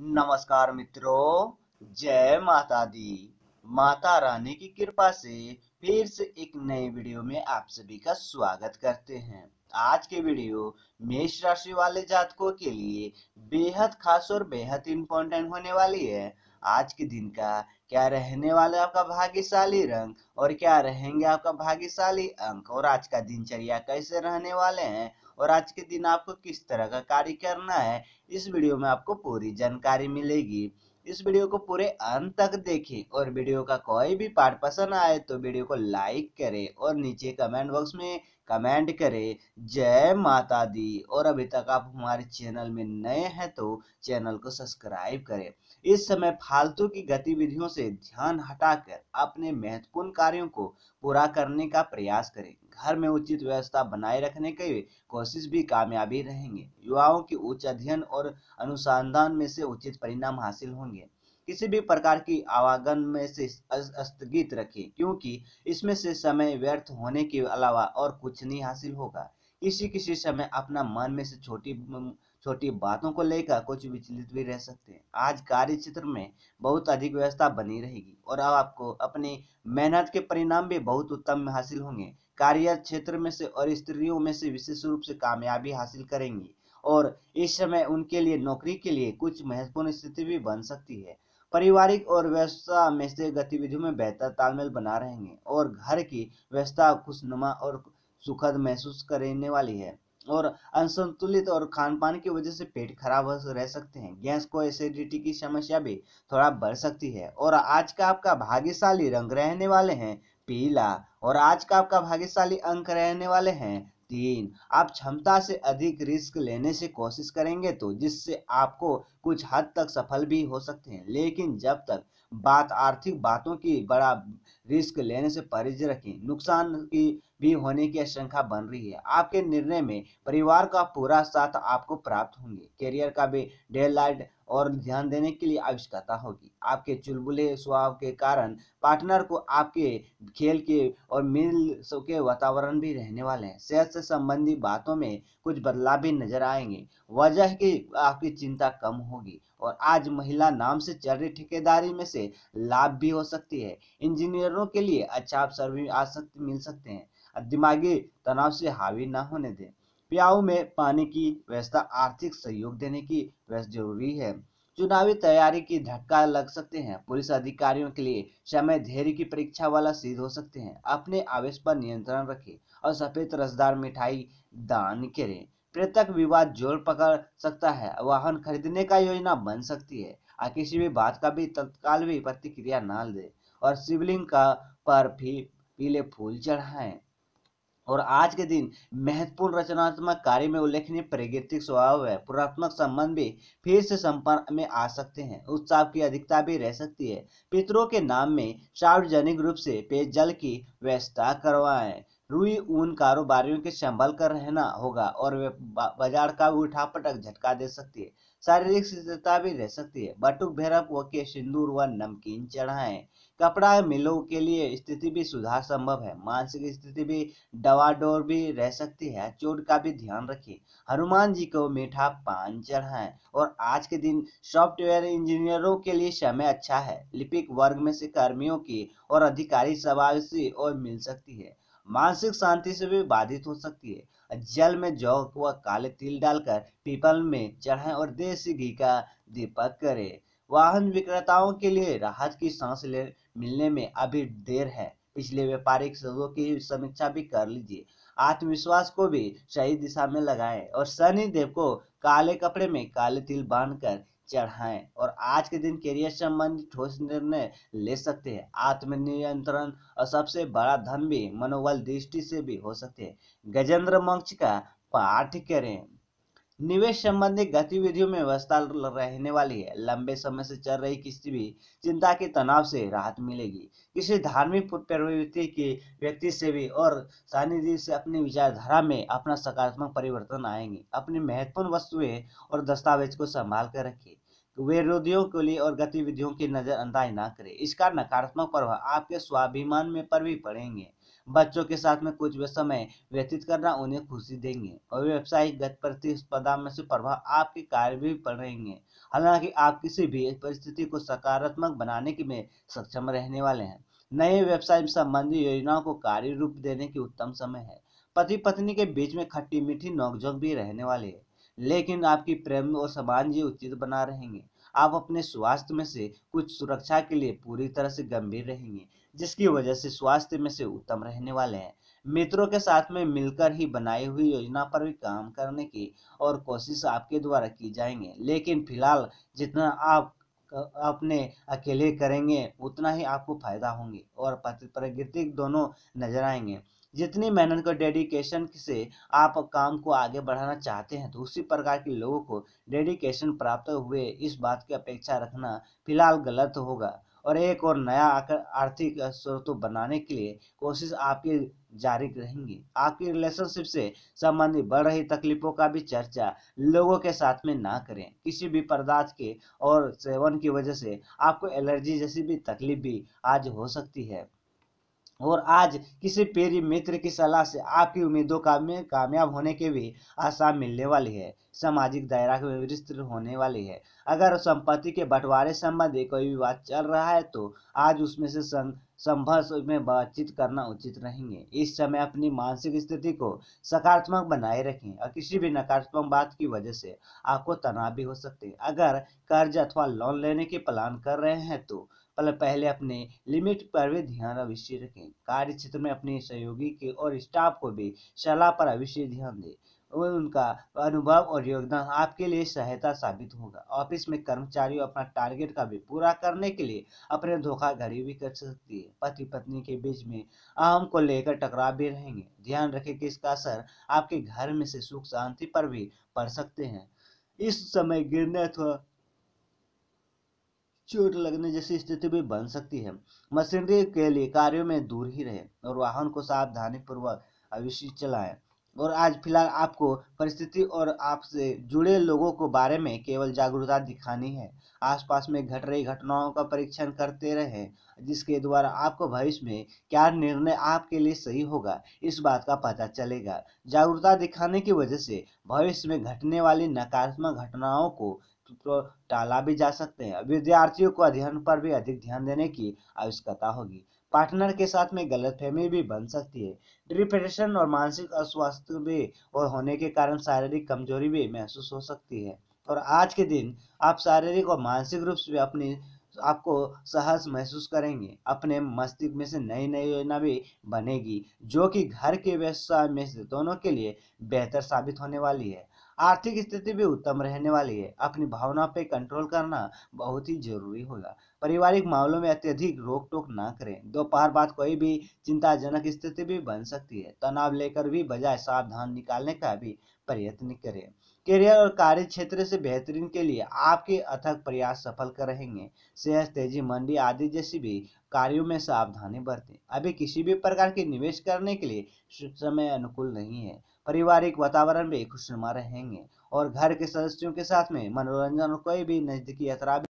नमस्कार मित्रों जय माता दी माता रानी की कृपा से फिर से एक नए वीडियो में आप सभी का स्वागत करते हैं आज के वीडियो मेष राशि वाले जातकों के लिए बेहद खास और बेहद इम्पोर्टेंट होने वाली है आज के दिन का क्या रहने वाला आपका भाग्यशाली रंग और क्या रहेंगे आपका भाग्यशाली अंक और आज का दिनचर्या कैसे रहने वाले हैं और आज के दिन आपको किस तरह का कार्य करना है इस वीडियो में आपको पूरी जानकारी मिलेगी इस वीडियो को पूरे अंत तक देखें और वीडियो का कोई भी पार्ट पसंद आए तो वीडियो को लाइक करें और नीचे कमेंट बॉक्स में कमेंट करें जय माता दी और अभी तक आप हमारे चैनल में नए हैं तो चैनल को सब्सक्राइब करें इस समय फालतू की गतिविधियों से ध्यान हटाकर अपने महत्वपूर्ण कार्यों को पूरा करने का प्रयास करें घर में उचित व्यवस्था बनाए रखने की कोशिश भी कामयाबी रहेंगे युवाओं के उच्च अध्ययन और अनुसंधान में से उचित परिणाम हासिल होंगे किसी भी प्रकार की आवागन में से स्थगित रखें क्योंकि इसमें से समय व्यर्थ होने के अलावा और कुछ नहीं हासिल होगा किसी किसी समय अपना मन में से छोटी छोटी बातों को लेकर कुछ विचलित भी रह सकते हैं आज कार्य क्षेत्र में बहुत अधिक व्यवस्था बनी रहेगी और अब आपको अपनी मेहनत के परिणाम भी बहुत उत्तम हासिल होंगे कार्य क्षेत्र में से और स्त्रियों में से विशेष रूप से कामयाबी हासिल करेंगी और इस समय उनके लिए नौकरी के लिए कुछ महत्वपूर्ण स्थिति भी बन सकती है पारिवारिक और व्यवस्था में से गतिविधियों में बेहतर तालमेल बना रहेंगे और घर की व्यवस्था खुशनुमा और सुखद महसूस करने वाली है और असंतुलित और खान पान की वजह से पेट खराब रह सकते हैं गैस को एसिडिटी की समस्या भी थोड़ा बढ़ सकती है और आज का आपका भाग्यशाली रंग रहने वाले हैं पीला और आज का आपका भाग्यशाली अंक रहने वाले हैं तीन आप क्षमता से अधिक रिस्क लेने से कोशिश करेंगे तो जिससे आपको कुछ हद तक सफल भी हो सकते हैं लेकिन जब तक बात आर्थिक बातों की बड़ा रिस्क लेने से परहेज रखें नुकसान की भी होने की आशंका बन रही है आपके निर्णय में परिवार का पूरा साथ आपको प्राप्त होंगे करियर का भी डेढ़ लाइट और ध्यान देने के लिए आवश्यकता होगी आपके चुलबुले स्वभाव के कारण पार्टनर को आपके खेल के और मिल के वातावरण भी रहने वाले हैं सेहत से संबंधी बातों में कुछ बदलाव भी नजर आएंगे वजह की आपकी चिंता कम होगी और आज महिला नाम से चल रही ठेकेदारी में से लाभ भी हो सकती है इंजीनियरों के लिए अच्छा अवसर भी आ सकते मिल सकते हैं दिमागी तनाव से हावी ना होने दें प्याऊ में पानी की व्यवस्था आर्थिक सहयोग देने की व्यवस्था जरूरी है चुनावी तैयारी की धक्का लग सकते हैं पुलिस अधिकारियों के लिए समय धैर्य की परीक्षा वाला सिद्ध हो सकते हैं अपने आवेश पर नियंत्रण रखें और सफेद रसदार मिठाई दान करें पृथक विवाद जोर पकड़ सकता है वाहन खरीदने का योजना बन सकती है और किसी भी बात का भी तत्काल भी प्रतिक्रिया न दे और शिवलिंग का पर भी पीले फूल चढ़ाएं और आज के दिन महत्वपूर्ण रचनात्मक कार्य में उल्लेखनीय प्रगतिक स्वभाव है पुरात्मक संबंध भी फिर से संपर्क में आ सकते हैं उत्साह की अधिकता भी रह सकती है पितरों के नाम में सार्वजनिक रूप से पेयजल की व्यवस्था करवाएं रुई ऊन कारोबारियों के संभल कर रहना होगा और बाजार का उठा पटक झटका दे सकती है शारीरिक स्थिरता भी रह सकती है बटुक भैरव के सिंदूर व नमकीन चढ़ाएं कपड़ा मिलों के लिए स्थिति भी सुधार संभव है मानसिक स्थिति भी डवाडोर भी रह सकती है चोट का भी ध्यान रखें हनुमान जी को मीठा पान चढ़ाएं और आज के दिन सॉफ्टवेयर इंजीनियरों के लिए समय अच्छा है लिपिक वर्ग में से कर्मियों की और अधिकारी सवाल और मिल सकती है मानसिक शांति से भी बाधित हो सकती है जल में जौ व काले तिल डालकर पीपल में चढ़ाएं और देसी घी का दीपक करें वाहन विक्रेताओं के लिए राहत की सांस ले मिलने में अभी देर है पिछले व्यापारिक संघों की समीक्षा भी कर लीजिए आत्मविश्वास को भी सही दिशा में लगाएं और शनि देव को काले कपड़े में काले तिल बांधकर चढ़ाएं और आज के दिन करियर संबंधी ठोस निर्णय ले सकते हैं आत्मनियंत्रण और सबसे बड़ा धन भी मनोबल दृष्टि से भी हो सकते हैं गजेंद्र मंच का पाठ करें निवेश संबंधी गतिविधियों में व्यवस्था रहने वाली है लंबे समय से चल रही किसी भी चिंता के तनाव से राहत मिलेगी किसी धार्मिक प्रवृत्ति के व्यक्ति से भी और सानिधि से अपनी विचारधारा में अपना सकारात्मक परिवर्तन आएंगे अपनी महत्वपूर्ण वस्तुएं और दस्तावेज को संभाल कर रखें विरोधियों के लिए और गतिविधियों की नज़रअंदाज ना करें इसका नकारात्मक प्रभाव आपके स्वाभिमान में पर भी पड़ेंगे बच्चों के साथ में कुछ समय व्यतीत करना उन्हें खुशी देंगे और व्यवसायिक गत प्रतिस्पर्धा में से प्रभाव आपके कार्य भी पड़ेंगे हालांकि आप किसी भी परिस्थिति को सकारात्मक बनाने के में सक्षम रहने वाले हैं नए व्यवसाय संबंधी योजनाओं को कार्य रूप देने की उत्तम समय है पति पत्नी के बीच में खट्टी मीठी नोकझोंक भी रहने वाली है लेकिन आपकी प्रेम और समान जी उचित बना रहेंगे आप अपने स्वास्थ्य में से कुछ सुरक्षा के लिए पूरी तरह से गंभीर रहेंगे जिसकी वजह से स्वास्थ्य में से उत्तम रहने वाले हैं मित्रों के साथ में मिलकर ही बनाई हुई योजना पर भी काम करने की और कोशिश आपके द्वारा की जाएंगे लेकिन फिलहाल जितना आप अपने अकेले करेंगे उतना ही आपको फायदा होंगे और प्रकृतिक दोनों नजर आएंगे जितनी मेहनत और डेडिकेशन से आप काम को आगे बढ़ाना चाहते हैं तो उसी प्रकार के लोगों को डेडिकेशन प्राप्त हुए इस बात की अपेक्षा रखना फिलहाल गलत होगा और एक और नया आर्थिक स्रोत बनाने के लिए कोशिश आपकी जारी रहेंगी आपकी रिलेशनशिप से संबंधित बढ़ रही तकलीफों का भी चर्चा लोगों के साथ में ना करें किसी भी पदार्थ के और सेवन की वजह से आपको एलर्जी जैसी भी तकलीफ भी आज हो सकती है और आज किसी प्यारी मित्र की सलाह से आपकी उम्मीदों का में कामयाब होने के भी आसार मिलने वाली है सामाजिक दायरा में विस्तृत होने वाली है अगर संपत्ति के बंटवारे संबंधी कोई विवाद चल रहा है तो आज उसमें से संघर्ष में बातचीत करना उचित रहेंगे इस समय अपनी मानसिक स्थिति को सकारात्मक बनाए रखें और किसी भी नकारात्मक बात की वजह से आपको तनाव भी हो सकते हैं अगर कर्ज अथवा लोन लेने के प्लान कर रहे हैं तो पर पहले अपने लिमिट पर भी ध्यान अवश्य रखें कार्य क्षेत्र में अपने सहयोगी के और स्टाफ को भी सलाह पर अवश्य ध्यान दें और उनका अनुभव और योगदान आपके लिए सहायता साबित होगा ऑफिस में कर्मचारी अपना टारगेट का भी पूरा करने के लिए अपने धोखाधड़ी भी कर सकती है पति पत्नी के बीच में आम को लेकर टकराव भी रहेंगे ध्यान रखें कि इसका असर आपके घर में से सुख शांति पर भी पड़ सकते हैं इस समय गिरने अथवा चोट लगने जैसी स्थिति भी बन सकती है मशीनरी के लिए कार्यों में दूर ही रहे और वाहन को सावधानी पूर्वक अवश्य चलाएं और आज फिलहाल आपको परिस्थिति और आपसे जुड़े लोगों को बारे में केवल जागरूकता दिखानी है आसपास में घट रही घटनाओं का परीक्षण करते रहें जिसके द्वारा आपको भविष्य में क्या निर्णय आपके लिए सही होगा इस बात का पता चलेगा जागरूकता दिखाने की वजह से भविष्य में घटने वाली नकारात्मक घटनाओं को तो टाला भी जा सकते हैं विद्यार्थियों को अध्ययन पर भी अधिक ध्यान देने की आवश्यकता होगी पार्टनर के साथ में गलतफहमी भी बन सकती है डिप्रेशन और मानसिक अस्वास्थ्य भी और होने के कारण शारीरिक कमजोरी भी महसूस हो सकती है और आज के दिन आप शारीरिक और मानसिक रूप से अपनी आपको सहज महसूस करेंगे अपने मस्तिष्क में से नई नई योजना भी बनेगी जो कि घर के व्यवसाय में से दोनों के लिए बेहतर साबित होने वाली है आर्थिक स्थिति भी उत्तम रहने वाली है अपनी भावना पे कंट्रोल करना बहुत ही जरूरी होगा पारिवारिक मामलों में अत्यधिक रोक टोक ना करें दोपहर बाद कोई भी चिंताजनक स्थिति भी बन सकती है तनाव लेकर भी बजाय सावधान निकालने का भी प्रयत्न करें करियर और कार्य क्षेत्र से बेहतरीन के लिए आपके अथक प्रयास सफल करेंगे सेहत तेजी मंडी आदि जैसी भी कार्यों में सावधानी बरतें अभी किसी भी प्रकार के निवेश करने के लिए समय अनुकूल नहीं है पारिवारिक वातावरण भी खुशनुमा रहेंगे और घर के सदस्यों के साथ में मनोरंजन और कोई भी नज़दीकी यात्रा